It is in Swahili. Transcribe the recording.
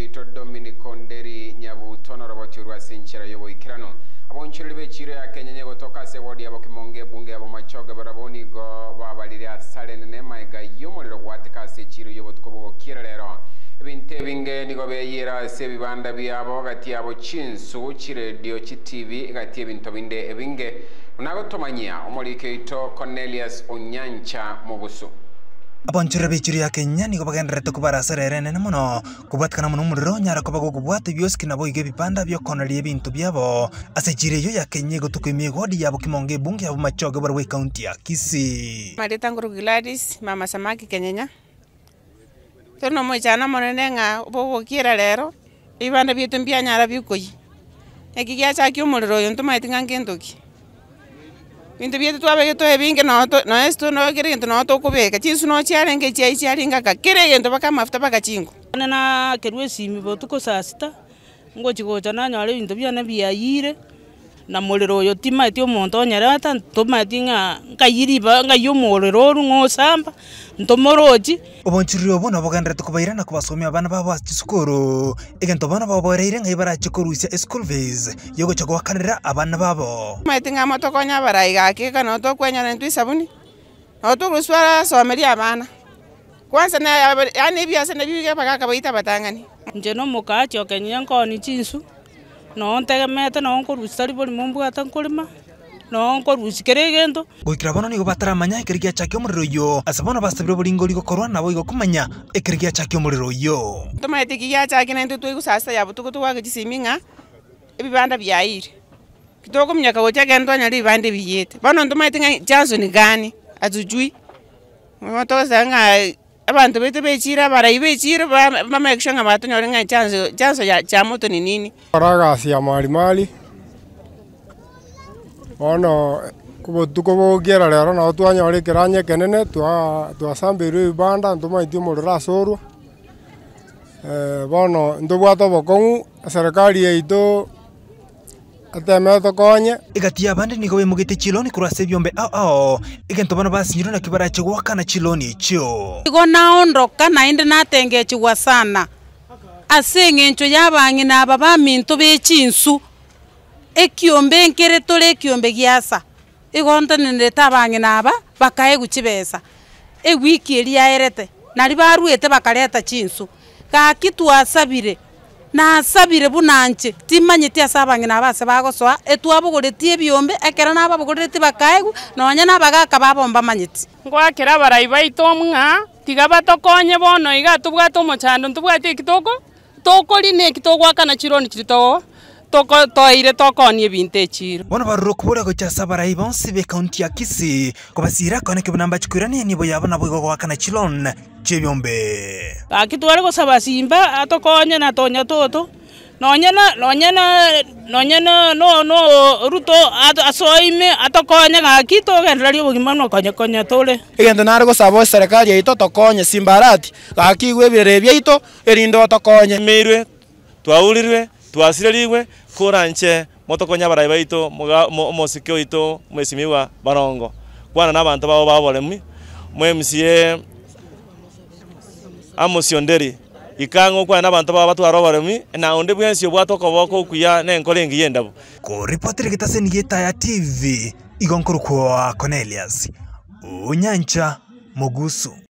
keito dominic konderi nyabutono robochurwa sinchira yoboikirano abonchureri bechiro ya kenya toka se wodi yabo kimonge bunge yabo machoge barabonigo babalire asare nene maega y'omuriro gwatika ase echiro yobotuko bogokire rero ebinto ebinge nigo beyera se ebibanda byabo gati yabo chinsu chiredio chitv gati ebinto binde ebinge onagotomanyia omori ito cornelius onyancha mogusu abonchore beichuri akenya nigo bagenderete kubarasara erenene mono kobwatekana mono omorero onyara koba gokobwata biosi kina boiga ebipanda biokonoria ebinto biabo ase chira yo ya kenya egotuka ime egodi yabo kimonga ebunge yabo machoge barwa ekaunti ya Kisi marita nguru gladys mama samaki kenyenya tori na omoichana monene ng'a bogokiera lero ebibanda bietu nyara bikoyi eki giachakia omorero oyo ntomaeti ng'a nkentoki bintu bietu twabegetoe bingi noe tunoe kiri gintu no tokobeka chinsu no chiarenge chiai chiaringaka kiri gintu baka mafuta baka chinko nena kerwa esimi botuko saa sita ngochigocha nanyore bintu bione biayire na muriro uyu ti maiti umuntonyereta ntumaiti ng'a nkairiba ng'aiyo muriro oru ng'osamba ntumuruji obonchuriri obo nabo genderete kobaira na kobasomia abana babo ase chisukuru egento bono boboreire ng'ai barache koruisia eschool fees yogocha goakanera abana babo maiti ng'amo tokonya abarai gaki kana otokwenyana ntwe isabuni otokoruswa arasomeria abana kwanza na yaani ebiase nabio bia bagaka baita batang'ani inche na omokaachi okenyirie nkooni chinsu no ntegemete no nkorusia ri borimo mbwate nkorima no nkorusia kere egento goikira bono nigo bataramanya ekere giachaki omorero oyo ase bono basabire oboringori gokorwa nabo igo kumanya ekere giachaki omorero oyo tomaete eki naende twaigosasa yabo tugo ng'a ebibanda biaire kitoko mnyaka gocha gento anyali ibanda ebiyete bono ntomaete ng'a chanzo ni gani atujui motogosa ng'a abanto betu bechire abarai bechire bamake sure nga batonyore ng'a chanso chanso cha moto ni nini oragasia marimari bono botuko bogiera rero no twanyorekera nyekenene twasambirwe ibanda ntumaiti omoro rasorwa eh, bono ntobwate obokong'u serekari yaito ateme otokonye egati niko nigo mugite chiloni kurase biombe ao ao egento bana basinyirwe na kibara kana chiloni icho igo naondoka naende natengechiwa sana ase eng'encho na baba baminto bechinsu ekiombe nkere tore ekiombe giasa igo na abang'ina aba bakaegu chibesa e wiki eri yaerete nari barwete bakareta chinsu gaki twasabire nasabire bunanche timanyete ase abang'ina abase bagosoa etwabogoretie ebiombe ekero nababogoreretie bakaegu nonya nabagaka babomba manyeti ngwakera abarai baito omong'a tiga batokonye bono iga tobwate omochando ntobwate ekitoko tokorine ekitogwakana chironi chiri too tokotoire tokonie binte chiro bono baruroko boria gochasa abarai bonsi be county ya kisii kobasira kone kebunamba chikwirani nibo yabona bwo igo chilon chebyombe aki tware gosaba simba atokonye tonya toto nonyena nonyena nonyena no no ruto asoime atokonya gaki togendereri obogima nokonyekonya tore egento nare gosaba eserikari yaito tokonye simbarati gaki igwa ebirere biaito erindo tokonye mirwe twauririrwe twasireriwe kura nche motokonya barai baito omosike ito mwesimiwa barongo kwana na abantu bao baboremi mwe MCA Amos ikango kwa nabantu baba batwara mwe na onde bwensi obwatoka boko kuya nenkore ngiye ndabo ko reporter kitase yeta ya TV igonkoruko Cornelius unyancha Mugusu